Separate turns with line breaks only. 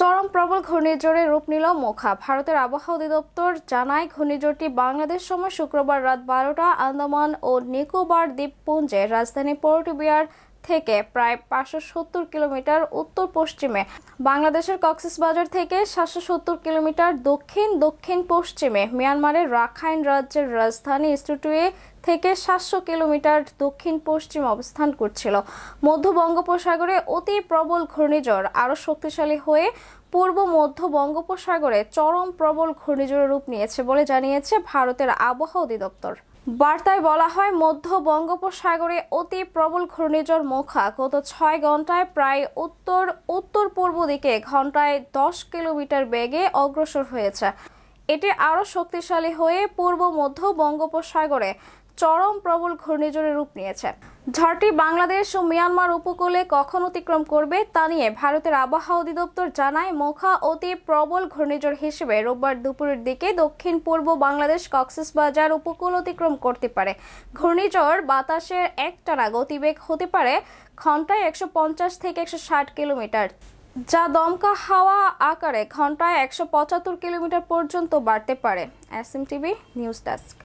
চরম প্রবল ঘূর্ণিঝড়ে রূপ নিল মোখা ভারতের আবহাওয়া অধিদপ্তর জানায় ঘূর্ণিঝড়টি বাংলাদেশ সময় শুক্রবার রাত বারোটা আন্দামান ও নিকোবার দ্বীপপুঞ্জের রাজধানী পোর্ট বিয়ার থেকে প্রায় পাঁচশো সত্তর কিলোমিটার উত্তর পশ্চিমে বাংলাদেশের কক্সবাজার থেকে সাতশো সত্তর কিলোমিটার দক্ষিণ দক্ষিণ পশ্চিমে মিয়ানমারের রাখাইন রাজ্যের রাজধানী ইস্টুটুয়ে থেকে সাতশো কিলোমিটার দক্ষিণ পশ্চিম অবস্থান করছিল মধ্য বঙ্গোপসাগরে অতি প্রবল ঘূর্ণিঝড় আরও শক্তিশালী হয়ে পূর্ব মধ্য বঙ্গোপসাগরে চরম প্রবল ঘূর্ণিঝড়ের রূপ নিয়েছে বলে জানিয়েছে ভারতের আবহাওয়া অধিদপ্তর বার্তায় বলা হয় মধ্য বঙ্গোপসাগরে অতি প্রবল ঘূর্ণিঝড় মোখা গত ছয় ঘন্টায় প্রায় উত্তর উত্তর পূর্ব দিকে ঘন্টায় দশ কিলোমিটার বেগে অগ্রসর হয়েছে এটি আরও শক্তিশালী হয়ে পূর্ব মধ্য বঙ্গোপসাগরে চরম প্রবল ঘূর্ণিঝড়ের রূপ নিয়েছে ঝড়টি বাংলাদেশ ও মিয়ানমার উপকূলে কখন অতিক্রম করবে তা নিয়ে ভারতের আবহাওয়া অধিদপ্তর জানায় মোখা অতি প্রবল ঘূর্ণিঝড় হিসেবে রোববার দুপুরের দিকে দক্ষিণ পূর্ব বাংলাদেশ বাজার উপকূল অতিক্রম করতে পারে ঘূর্ণিঝড় বাতাসের একটানা গতিবেগ হতে পারে ঘন্টায় একশো থেকে একশো কিলোমিটার যা দমকা হাওয়া আকারে ঘন্টায় একশো কিলোমিটার পর্যন্ত বাড়তে পারে S M TV news desk